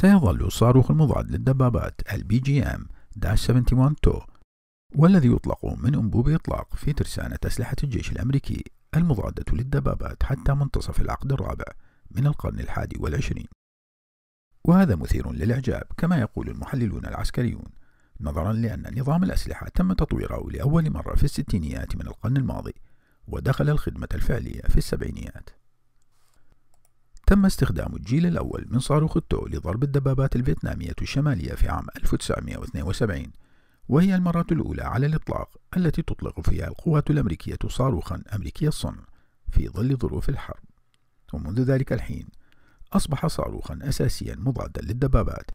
سيظل الصاروخ المضاد للدبابات البي جي ام داش 71 تو والذي يطلق من أنبوب إطلاق في ترسانة أسلحة الجيش الأمريكي المضادة للدبابات حتى منتصف العقد الرابع من القرن الحادي والعشرين وهذا مثير للإعجاب كما يقول المحللون العسكريون نظرا لأن نظام الأسلحة تم تطويره لأول مرة في الستينيات من القرن الماضي ودخل الخدمة الفعلية في السبعينيات تم استخدام الجيل الأول من صاروخ التو لضرب الدبابات الفيتنامية الشمالية في عام 1972 وهي المرة الأولى على الإطلاق التي تطلق فيها القوات الأمريكية صاروخا أمريكي الصنع في ظل ظروف الحرب ومنذ ذلك الحين أصبح صاروخا أساسيا مضادا للدبابات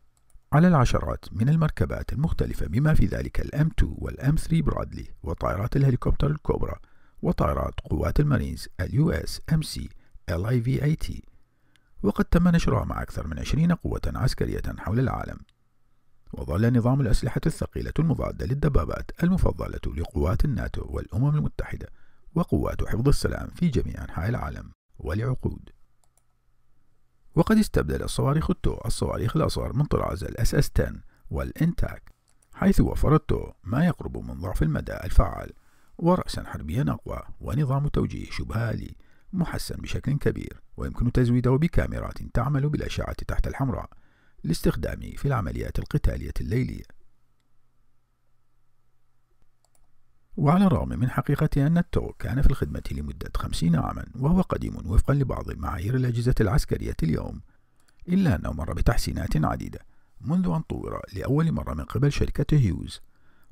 على العشرات من المركبات المختلفة بما في ذلك الام 2 والام 3 برادلي وطائرات الهليكوبتر الكوبرا وطائرات قوات المارينز اليو اس ام سي ال اي في اي تي وقد تم نشرها مع أكثر من 20 قوة عسكرية حول العالم وظل نظام الأسلحة الثقيلة المضادة للدبابات المفضلة لقوات الناتو والأمم المتحدة وقوات حفظ السلام في جميع أنحاء العالم ولعقود وقد استبدل الصواريخ التو الصواريخ الأصغر من طراز الاس اس 10 والانتاك حيث وفرت تو ما يقرب من ضعف المدى الفعال ورأسا حربيا أقوى ونظام توجيه شبه آلي محسن بشكل كبير ويمكن تزويده بكاميرات تعمل بالأشعة تحت الحمراء لاستخدامه في العمليات القتالية الليلية وعلى الرغم من حقيقة أن التو كان في الخدمة لمدة خمسين عاما وهو قديم وفقا لبعض معايير الأجهزة العسكرية اليوم إلا أنه مر بتحسينات عديدة منذ أن طور لأول مرة من قبل شركة هيوز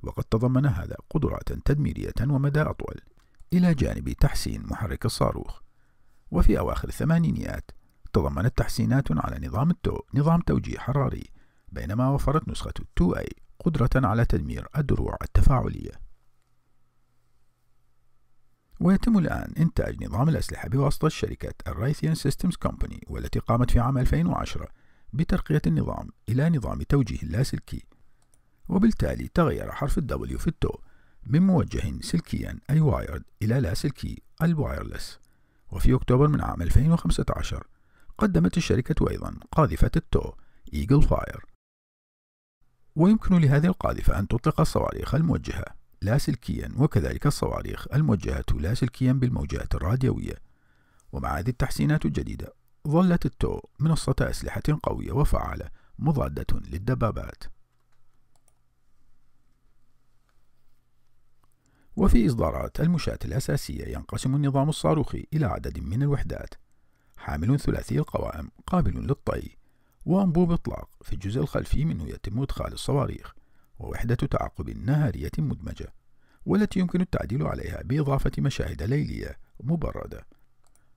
وقد تضمن هذا قدرات تدميرية ومدى أطول إلى جانب تحسين محرك الصاروخ وفي أواخر الثمانينيات تضمنت تحسينات على نظام التو نظام توجيه حراري بينما وفرت نسخة التو أي قدرة على تدمير الدروع التفاعلية ويتم الآن إنتاج نظام الأسلحة بواسطة شركة الرايثيان سيستمز كومباني والتي قامت في عام 2010 بترقية النظام إلى نظام توجيه لاسلكي وبالتالي تغير حرف الدبليو في التو من موجه سلكيا أي وايرد إلى لاسلكي الوايرلس وفي أكتوبر من عام 2015 قدمت الشركة أيضا قاذفة التو إيجل فاير ويمكن لهذه القاذفة أن تطلق الصواريخ الموجهة لاسلكيا وكذلك الصواريخ الموجهة لاسلكيا بالموجات الراديوية ومع هذه التحسينات الجديدة ظلت التو منصة أسلحة قوية وفعالة مضادة للدبابات وفي إصدارات المشاة الأساسية ينقسم النظام الصاروخي إلى عدد من الوحدات حامل ثلاثي القوائم قابل للطي وأنبوب إطلاق في الجزء الخلفي منه يتم إدخال الصواريخ ووحدة تعاقب نهارية مدمجة والتي يمكن التعديل عليها بإضافة مشاهد ليلية مبردة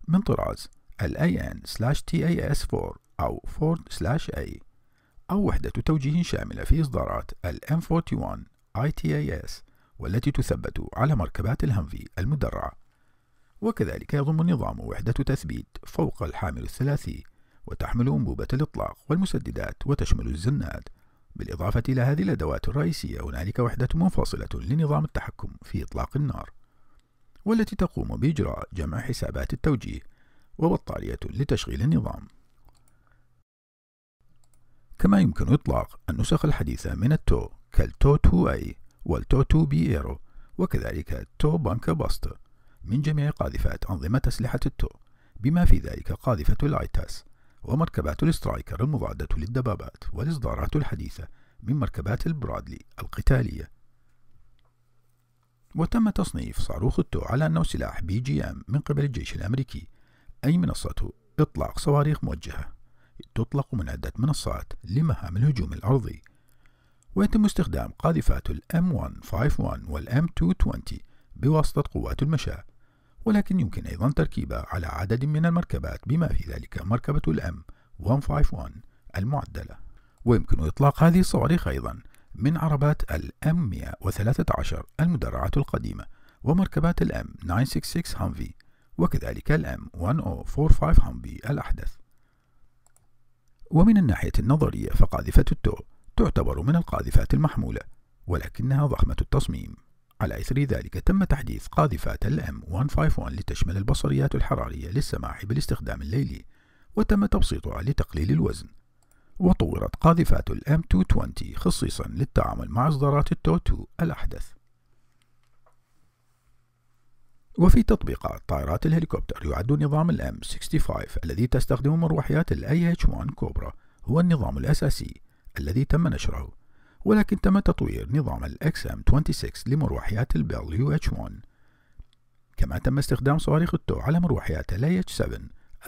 من طراز الـ AN/TAS4 أو سلاش أو وحدة توجيه شاملة في إصدارات الـ M41 ITAS والتي تثبت على مركبات الهمفي المدرعة وكذلك يضم النظام وحدة تثبيت فوق الحامل الثلاثي وتحمل أنبوبة الإطلاق والمسددات وتشمل الزناد بالإضافة إلى هذه الأدوات الرئيسية هنالك وحدة منفصلة لنظام التحكم في إطلاق النار والتي تقوم بإجراء جمع حسابات التوجيه وبطارية لتشغيل النظام كما يمكن إطلاق النسخ الحديثة من التو كالتو 2 أي والتوتو ايرو وكذلك التو بنك باستر من جميع قاذفات أنظمة أسلحة التو بما في ذلك قاذفة الأيتاس ومركبات الاسترايكر المضادة للدبابات والإصدارات الحديثة من مركبات البرادلي القتالية وتم تصنيف صاروخ التو على أنه سلاح بي جي أم من قبل الجيش الأمريكي أي منصته إطلاق صواريخ موجهة تطلق من عدة منصات لمهام الهجوم الأرضي ويتم استخدام قاذفات الـ M151 والـ M220 بواسطة قوات المشاة ولكن يمكن أيضا تركيبها على عدد من المركبات بما في ذلك مركبة الـ m 151 المعدلة ويمكن إطلاق هذه الصواريخ أيضا من عربات الـ m 113 المدرعة القديمة ومركبات الـ m 966 هامفي وكذلك الـ m 1045 هامفي الأحدث ومن الناحية النظرية فقاذفة التو تعتبر من القاذفات المحمولة ولكنها ضخمة التصميم على إثر ذلك تم تحديث قاذفات الـ M151 لتشمل البصريات الحرارية للسماح بالاستخدام الليلي وتم تبسيطها لتقليل الوزن وطورت قاذفات الـ M220 خصيصا للتعامل مع إصدارات التو 2 الأحدث وفي تطبيقات طائرات الهليكوبتر يعد نظام الـ m 65 الذي تستخدم مروحيات الـ ah 1 كوبرا هو النظام الأساسي الذي تم نشره ولكن تم تطوير نظام XM26 لمروحيات البيل UH1 كما تم استخدام صواريخ التو على مروحيات الـ ah 7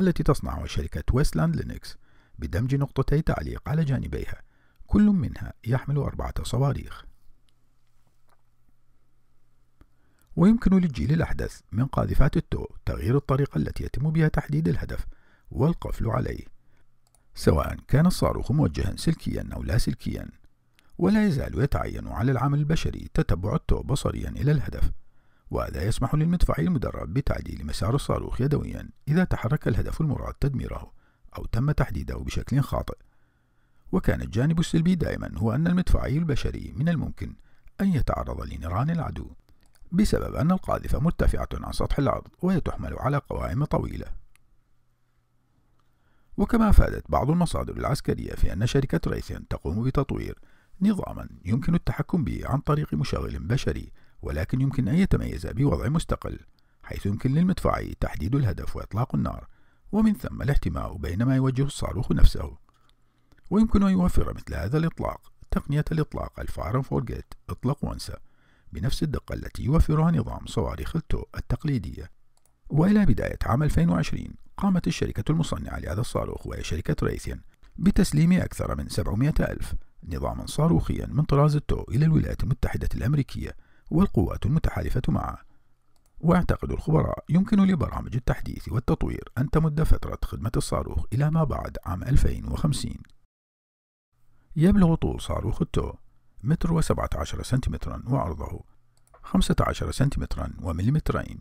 التي تصنعها شركة ويستلاند لينكس بدمج نقطتي تعليق على جانبيها كل منها يحمل أربعة صواريخ ويمكن للجيل الأحدث من قاذفات التو تغيير الطريقة التي يتم بها تحديد الهدف والقفل عليه سواء كان الصاروخ موجها سلكيا أو لا سلكيا ولا يزال يتعين على العمل البشري تتبع التو بصريا إلى الهدف وهذا يسمح للمدفع المدرب بتعديل مسار الصاروخ يدويا إذا تحرك الهدف المراد تدميره أو تم تحديده بشكل خاطئ وكان الجانب السلبي دائما هو أن المدفعي البشري من الممكن أن يتعرض لنيران العدو بسبب أن القاذفة مرتفعة عن سطح الأرض وهي تحمل على قوائم طويلة وكما أفادت بعض المصادر العسكرية في أن شركة ريثين تقوم بتطوير نظاما يمكن التحكم به عن طريق مشغل بشري ولكن يمكن أن يتميز بوضع مستقل حيث يمكن للمدفعي تحديد الهدف وإطلاق النار ومن ثم الاحتماء بينما يوجه الصاروخ نفسه ويمكن أن يوفر مثل هذا الإطلاق تقنية الإطلاق الفاير فورجيت إطلق وانسى بنفس الدقة التي يوفرها نظام صواريخ التو التقليدية وإلى بداية عام 2020 قامت الشركة المصنعة لهذا الصاروخ وهي شركة ريثين بتسليم أكثر من 700 ألف نظاما صاروخيا من طراز التو إلى الولايات المتحدة الأمريكية والقوات المتحالفة معه ويعتقد الخبراء يمكن لبرامج التحديث والتطوير أن تمد فترة خدمة الصاروخ إلى ما بعد عام 2050 يبلغ طول صاروخ التو متر وسبعة عشر سنتيمترا وعرضه خمسة عشر سنتيمترا ومليمترين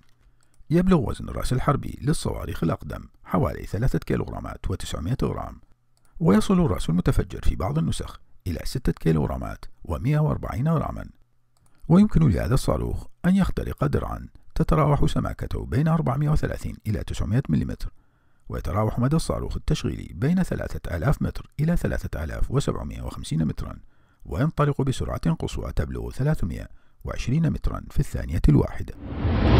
يبلغ وزن الرأس الحربي للصواريخ الأقدم حوالي 3 كيلوغرامات و900 غرام ويصل الرأس المتفجر في بعض النسخ إلى 6 كيلوغرامات و140 غراما ويمكن لهذا الصاروخ أن يخترق درعا تتراوح سماكته بين 430 إلى 900 ملم ويتراوح مدى الصاروخ التشغيلي بين 3000 متر إلى 3750 مترا وينطلق بسرعة قصوى تبلغ 320 مترا في الثانية الواحدة